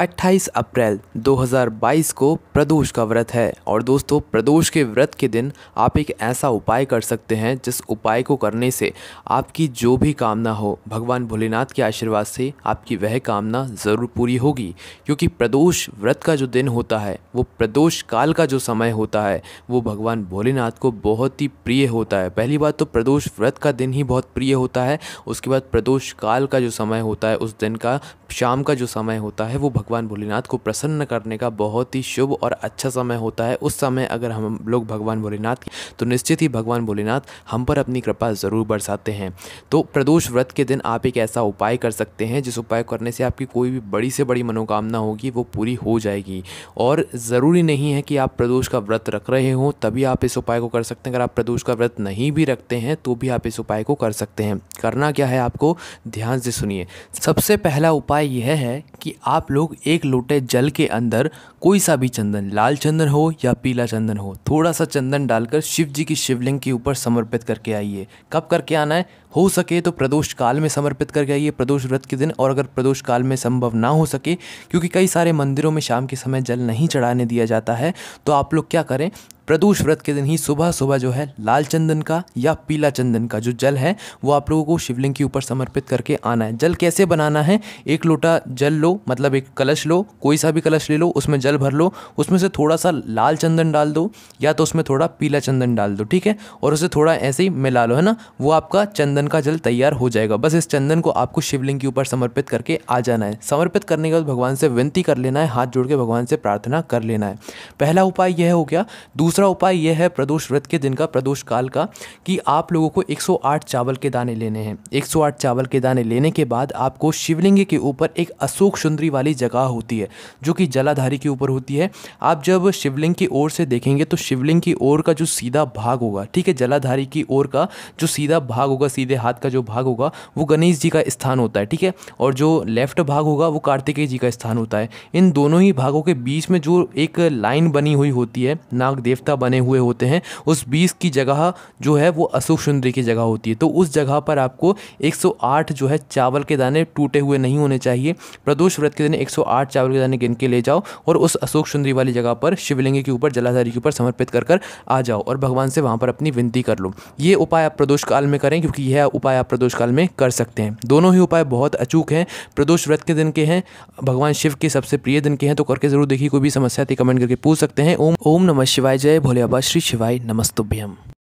28 अप्रैल 2022 को प्रदोष का व्रत है और दोस्तों प्रदोष के व्रत के दिन आप एक ऐसा उपाय कर सकते हैं जिस उपाय को करने से आपकी जो भी कामना हो भगवान भोलेनाथ के आशीर्वाद से आपकी वह कामना ज़रूर पूरी होगी क्योंकि प्रदोष व्रत का जो दिन होता है वो प्रदोष काल का जो समय होता है वो भगवान भोलेनाथ को बहुत ही प्रिय होता है पहली बात तो प्रदोष व्रत का दिन ही बहुत प्रिय होता है उसके बाद प्रदोष काल का जो समय होता है उस दिन का शाम का जो समय होता है वो भगवान भोलेनाथ को प्रसन्न करने का बहुत ही शुभ और अच्छा समय होता है उस समय अगर हम लोग भगवान भोलेनाथ तो निश्चित ही भगवान भोलेनाथ हम पर अपनी कृपा ज़रूर बरसाते हैं तो प्रदोष व्रत के दिन आप एक ऐसा उपाय कर सकते हैं जिस उपाय करने से आपकी कोई भी बड़ी से बड़ी मनोकामना होगी वो पूरी हो जाएगी और ज़रूरी नहीं है कि आप प्रदोष का व्रत रख रहे हों तभी आप इस उपाय को कर सकते हैं अगर आप प्रदोष का व्रत नहीं भी रखते हैं तो भी आप इस उपाय को कर सकते हैं करना क्या है आपको ध्यान से सुनिए सबसे पहला उपाय यह है कि आप लोग एक लोटे जल के अंदर कोई सा भी चंदन लाल चंदन हो या पीला चंदन हो थोड़ा सा चंदन डालकर शिव जी की शिवलिंग के ऊपर समर्पित करके आइए कब करके आना है हो सके तो प्रदोष काल में समर्पित करके आइए प्रदोष व्रत के दिन और अगर प्रदोष काल में संभव ना हो सके क्योंकि कई सारे मंदिरों में शाम के समय जल नहीं चढ़ाने दिया जाता है तो आप लोग क्या करें प्रदूष व्रत के दिन ही सुबह सुबह जो है लाल चंदन का या पीला चंदन का जो जल है वो आप लोगों को शिवलिंग के ऊपर समर्पित करके आना है जल कैसे बनाना है एक लोटा जल लो मतलब एक कलश लो कोई सा भी कलश ले लो उसमें जल भर लो उसमें से थोड़ा सा लाल चंदन डाल दो या तो उसमें थोड़ा पीला चंदन डाल दो ठीक है और उसे थोड़ा ऐसे ही मिला लो है ना वो आपका चंदन का जल तैयार हो जाएगा बस इस चंदन को आपको शिवलिंग के ऊपर समर्पित करके आ जाना है समर्पित करने के बाद भगवान से विनती कर लेना है हाथ जोड़ के भगवान से प्रार्थना कर लेना है पहला उपाय यह हो गया दूसरा दूसरा उपाय यह है प्रदोष व्रत के दिन का प्रदोष काल का कि आप लोगों को 108 चावल के दाने लेने हैं 108 चावल के दाने लेने के बाद आपको शिवलिंग के ऊपर एक अशोक सुंदरी वाली जगह होती है जो कि जलाधारी के ऊपर होती है आप जब शिवलिंग की ओर से देखेंगे तो शिवलिंग की ओर का जो सीधा भाग होगा ठीक है जलाधारी की ओर का जो सीधा भाग होगा सीधे हाथ का जो भाग होगा वो गणेश जी का स्थान होता है ठीक है और जो लेफ्ट भाग होगा वो कार्तिकेय जी का स्थान होता है इन दोनों ही भागों के बीच में जो एक लाइन बनी हुई होती है नाग देवता देवता बने हुए होते हैं उस बीस की जगह जो है वो अशोक सुंदरी की जगह होती है तो उस जगह पर आपको 108 जो है चावल के दाने टूटे हुए नहीं होने चाहिए प्रदोष व्रत के दिन 108 चावल के दाने गिन के ले जाओ और उस अशोक सुंदरी वाली जगह पर शिवलिंग के ऊपर जलाधारी के ऊपर समर्पित कर कर आ जाओ और भगवान से वहाँ पर अपनी विनती कर लो ये उपाय आप प्रदोष काल में करें क्योंकि यह उपाय आप प्रदोष काल में कर सकते हैं दोनों ही उपाय बहुत अचूक हैं प्रदोष व्रत के दिन के हैं भगवान शिव के सबसे प्रिय दिन के हैं तो करके जरूर देखिए कोई भी समस्या थी कमेंट करके पूछ सकते हैं ओम ओम नमः शिवाय जय जय भोले बाबा श्री शिवाय नमस्तुभ्यम